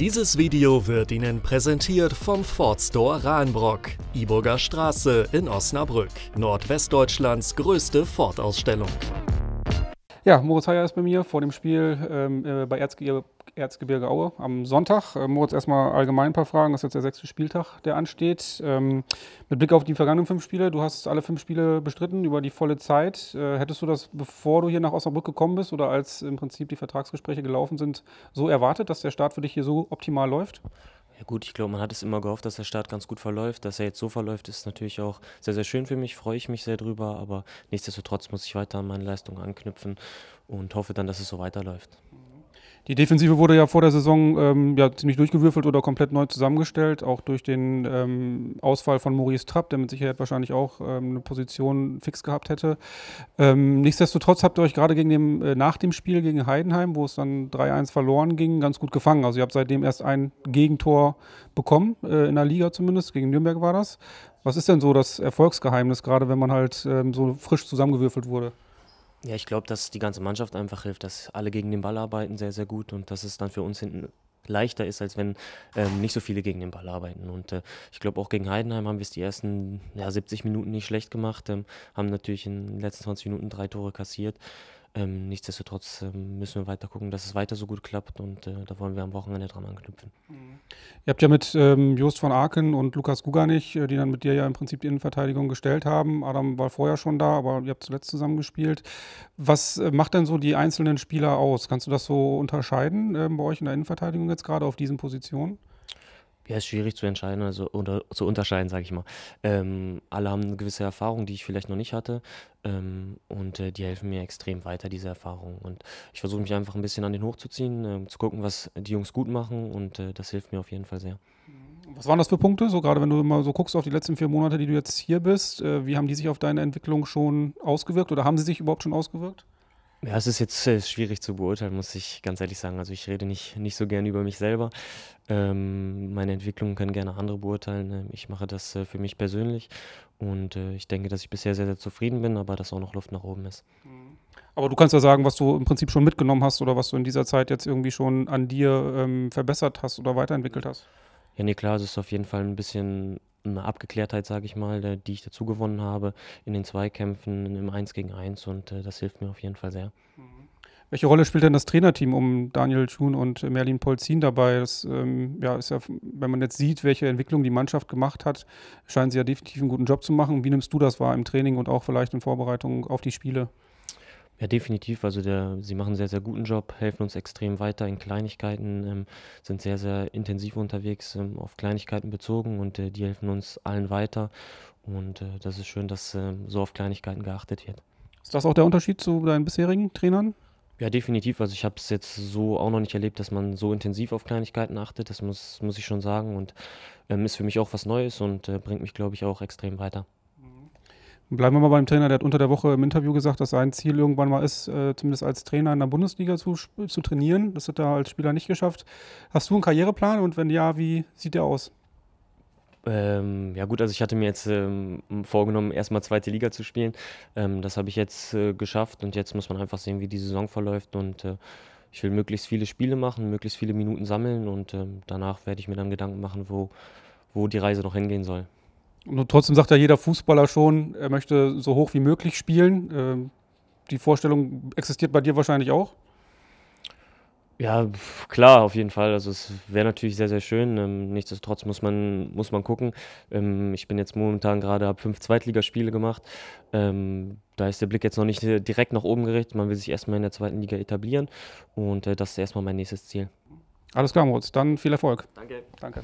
Dieses Video wird Ihnen präsentiert vom Ford Store Rahnbrock, Iburger Straße in Osnabrück, Nordwestdeutschlands größte Ford-Ausstellung. Ja, Moritz Heyer ist bei mir vor dem Spiel ähm, äh, bei Erzgebirge, Erzgebirge, Aue am Sonntag. Ähm, Moritz, erstmal allgemein ein paar Fragen. Das ist jetzt der sechste Spieltag, der ansteht. Ähm, mit Blick auf die vergangenen fünf Spiele, du hast alle fünf Spiele bestritten über die volle Zeit. Äh, hättest du das, bevor du hier nach Osnabrück gekommen bist oder als im Prinzip die Vertragsgespräche gelaufen sind, so erwartet, dass der Start für dich hier so optimal läuft? Ja gut, ich glaube, man hat es immer gehofft, dass der Start ganz gut verläuft. Dass er jetzt so verläuft, ist natürlich auch sehr, sehr schön für mich, freue ich mich sehr drüber. Aber nichtsdestotrotz muss ich weiter an meine Leistung anknüpfen und hoffe dann, dass es so weiterläuft. Die Defensive wurde ja vor der Saison ähm, ja, ziemlich durchgewürfelt oder komplett neu zusammengestellt, auch durch den ähm, Ausfall von Maurice Trapp, der mit Sicherheit wahrscheinlich auch ähm, eine Position fix gehabt hätte. Ähm, nichtsdestotrotz habt ihr euch gerade äh, nach dem Spiel gegen Heidenheim, wo es dann 3-1 verloren ging, ganz gut gefangen. Also ihr habt seitdem erst ein Gegentor bekommen, äh, in der Liga zumindest, gegen Nürnberg war das. Was ist denn so das Erfolgsgeheimnis, gerade wenn man halt ähm, so frisch zusammengewürfelt wurde? Ja, ich glaube, dass die ganze Mannschaft einfach hilft, dass alle gegen den Ball arbeiten sehr, sehr gut und dass es dann für uns hinten leichter ist, als wenn ähm, nicht so viele gegen den Ball arbeiten. Und äh, ich glaube, auch gegen Heidenheim haben wir es die ersten ja, 70 Minuten nicht schlecht gemacht, ähm, haben natürlich in den letzten 20 Minuten drei Tore kassiert. Ähm, nichtsdestotrotz ähm, müssen wir weiter gucken, dass es weiter so gut klappt und äh, da wollen wir am Wochenende dran anknüpfen. Mhm. Ihr habt ja mit ähm, Jost von Aken und Lukas Guganich, äh, die dann mit dir ja im Prinzip die Innenverteidigung gestellt haben. Adam war vorher schon da, aber ihr habt zuletzt zusammen gespielt. Was äh, macht denn so die einzelnen Spieler aus? Kannst du das so unterscheiden ähm, bei euch in der Innenverteidigung jetzt gerade auf diesen Positionen? Ja, ist schwierig zu entscheiden, also unter, zu unterscheiden, sage ich mal. Ähm, alle haben eine gewisse Erfahrung, die ich vielleicht noch nicht hatte. Ähm, und äh, die helfen mir extrem weiter, diese Erfahrungen. Und ich versuche mich einfach ein bisschen an den hochzuziehen, ähm, zu gucken, was die Jungs gut machen. Und äh, das hilft mir auf jeden Fall sehr. Was waren das für Punkte? So gerade wenn du mal so guckst auf die letzten vier Monate, die du jetzt hier bist, äh, wie haben die sich auf deine Entwicklung schon ausgewirkt oder haben sie sich überhaupt schon ausgewirkt? Ja, es ist jetzt äh, schwierig zu beurteilen, muss ich ganz ehrlich sagen. Also ich rede nicht, nicht so gerne über mich selber. Ähm, meine Entwicklungen können gerne andere beurteilen. Ähm, ich mache das äh, für mich persönlich und äh, ich denke, dass ich bisher sehr, sehr zufrieden bin, aber dass auch noch Luft nach oben ist. Mhm. Aber du kannst ja sagen, was du im Prinzip schon mitgenommen hast oder was du in dieser Zeit jetzt irgendwie schon an dir ähm, verbessert hast oder weiterentwickelt hast. Ja, nee, klar, es ist auf jeden Fall ein bisschen eine Abgeklärtheit, sage ich mal, die ich dazu gewonnen habe in den Zweikämpfen, im 1 gegen 1 und äh, das hilft mir auf jeden Fall sehr. Mhm. Welche Rolle spielt denn das Trainerteam um Daniel Schun und Merlin Polzin dabei? Das ähm, ja, ist ja, wenn man jetzt sieht, welche Entwicklung die Mannschaft gemacht hat, scheinen sie ja definitiv einen guten Job zu machen. Wie nimmst du das wahr im Training und auch vielleicht in Vorbereitung auf die Spiele? Ja, definitiv. Also der, sie machen einen sehr, sehr guten Job, helfen uns extrem weiter in Kleinigkeiten, ähm, sind sehr, sehr intensiv unterwegs, ähm, auf Kleinigkeiten bezogen und äh, die helfen uns allen weiter. Und äh, das ist schön, dass äh, so auf Kleinigkeiten geachtet wird. Ist das auch der Unterschied zu deinen bisherigen Trainern? Ja, definitiv. Also ich habe es jetzt so auch noch nicht erlebt, dass man so intensiv auf Kleinigkeiten achtet. Das muss, muss ich schon sagen. Und ähm, ist für mich auch was Neues und äh, bringt mich, glaube ich, auch extrem weiter bleiben wir mal beim Trainer, der hat unter der Woche im Interview gesagt, dass sein Ziel irgendwann mal ist, äh, zumindest als Trainer in der Bundesliga zu, zu trainieren. Das hat er als Spieler nicht geschafft. Hast du einen Karriereplan und wenn ja, wie sieht der aus? Ähm, ja gut, also ich hatte mir jetzt ähm, vorgenommen, erstmal zweite Liga zu spielen. Ähm, das habe ich jetzt äh, geschafft und jetzt muss man einfach sehen, wie die Saison verläuft und äh, ich will möglichst viele Spiele machen, möglichst viele Minuten sammeln und ähm, danach werde ich mir dann Gedanken machen, wo, wo die Reise noch hingehen soll. Und trotzdem sagt ja jeder Fußballer schon, er möchte so hoch wie möglich spielen. Ähm, die Vorstellung existiert bei dir wahrscheinlich auch? Ja, klar, auf jeden Fall. Also es wäre natürlich sehr, sehr schön. Ähm, nichtsdestotrotz muss man, muss man gucken. Ähm, ich bin jetzt momentan gerade, habe fünf Zweitligaspiele gemacht. Ähm, da ist der Blick jetzt noch nicht äh, direkt nach oben gerichtet. Man will sich erstmal in der zweiten Liga etablieren und äh, das ist erstmal mein nächstes Ziel. Alles klar, Moritz. Dann viel Erfolg. Danke. Danke.